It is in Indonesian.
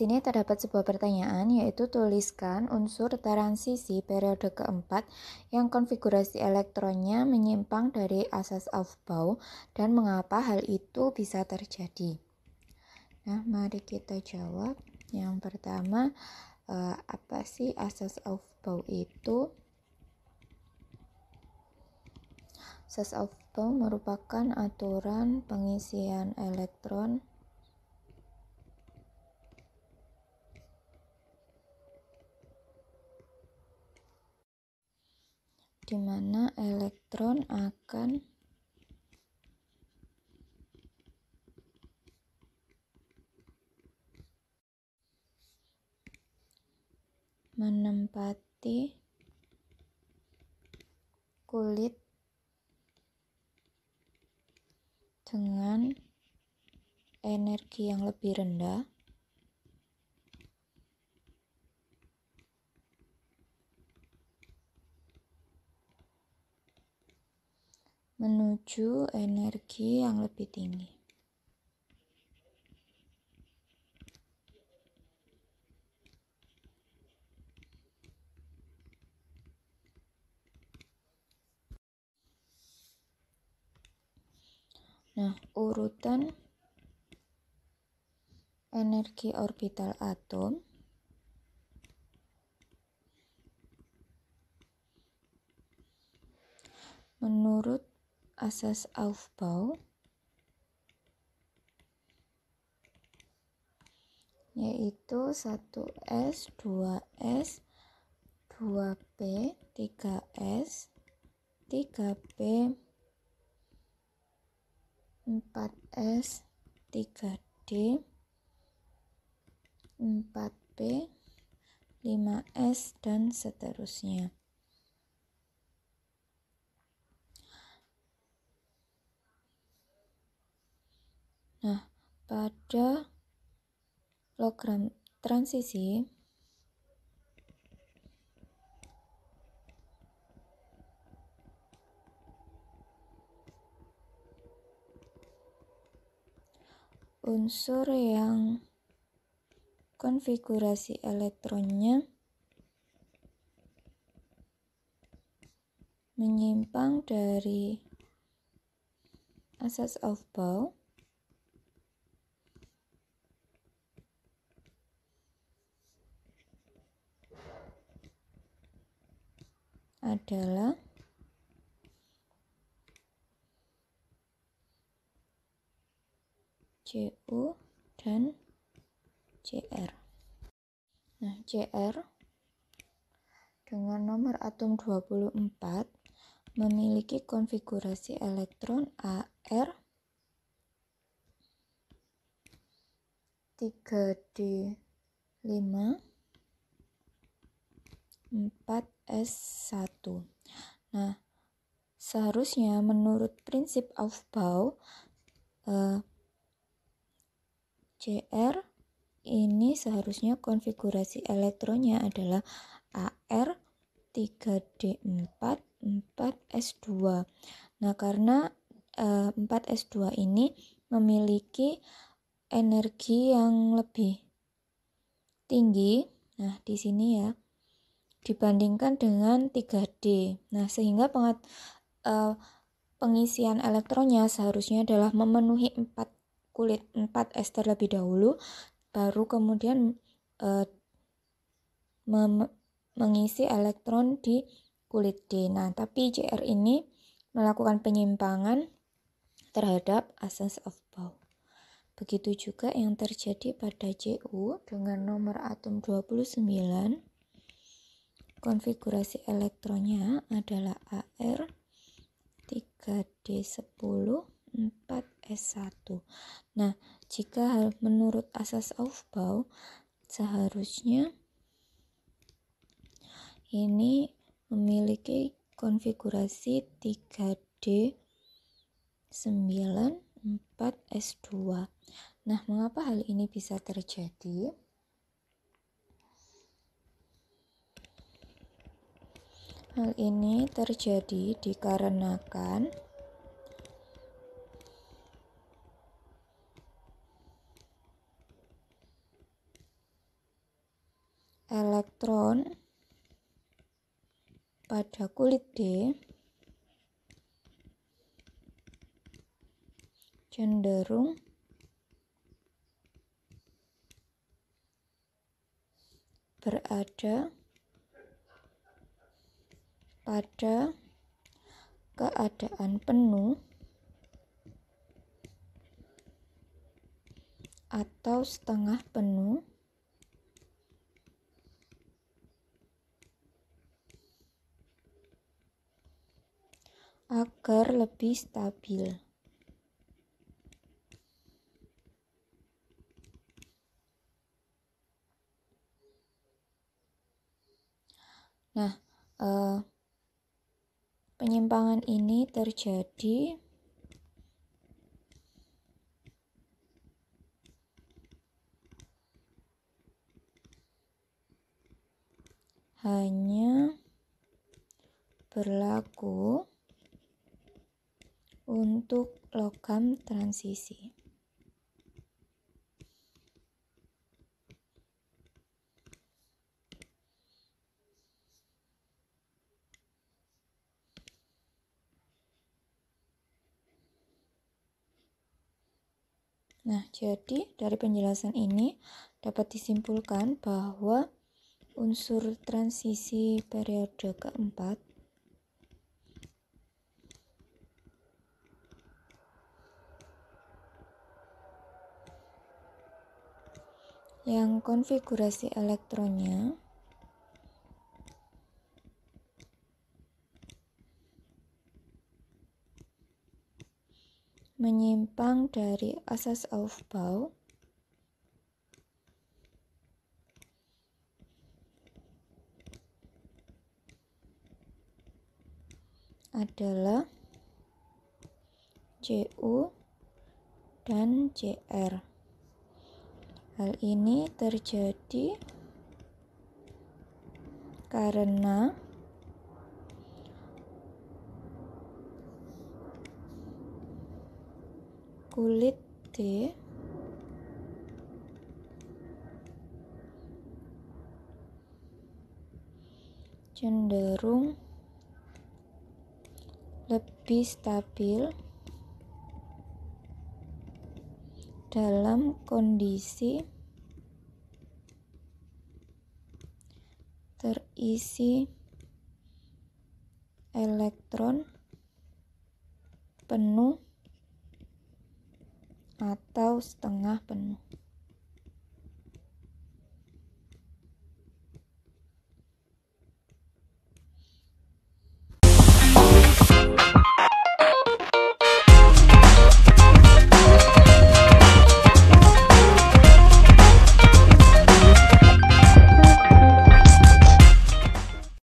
sini terdapat sebuah pertanyaan yaitu tuliskan unsur transisi periode keempat yang konfigurasi elektronnya menyimpang dari asas Aufbau dan mengapa hal itu bisa terjadi. Nah, mari kita jawab. Yang pertama, eh, apa sih asas Aufbau itu? Asas Aufbau merupakan aturan pengisian elektron elektron akan menempati kulit dengan energi yang lebih rendah menuju energi yang lebih tinggi. Nah, urutan energi orbital atom menurut Aufbau. yaitu 1S, 2S, 2P, 3S, 3P, 4S, 3D, 4P, 5S, dan seterusnya. Nah, pada program transisi unsur yang konfigurasi elektronnya menyimpang dari asas of Bohr adalah CU dan CR. Nah, CR dengan nomor atom 24 memiliki konfigurasi elektron AR 3D 5 4S1. Nah, seharusnya menurut prinsip Aufbau eh, CR ini seharusnya konfigurasi elektronnya adalah AR 3D4 4S2. Nah, karena eh, 4S2 ini memiliki energi yang lebih tinggi. Nah, di sini ya dibandingkan dengan 3D. Nah, sehingga pengat, uh, pengisian elektronnya seharusnya adalah memenuhi 4 kulit 4 S terlebih dahulu, baru kemudian uh, mengisi elektron di kulit D. Nah, tapi JR ini melakukan penyimpangan terhadap asas of bow. Begitu juga yang terjadi pada Cu dengan nomor atom 29 Konfigurasi elektronnya adalah AR 3D10 4S1. Nah, jika menurut asas Aufbau seharusnya ini memiliki konfigurasi 3D 9 4S2. Nah, mengapa hal ini bisa terjadi? Hal ini terjadi dikarenakan elektron pada kulit D cenderung berada pada keadaan penuh atau setengah penuh agar lebih stabil. Nah, eh, Penyimpangan ini terjadi hanya berlaku untuk logam transisi. Nah, jadi dari penjelasan ini dapat disimpulkan bahwa unsur transisi periode keempat yang konfigurasi elektronnya menyimpang dari asas Aufbau adalah JU dan Cr. Hal ini terjadi karena kulit D cenderung lebih stabil dalam kondisi terisi elektron penuh atau setengah penuh.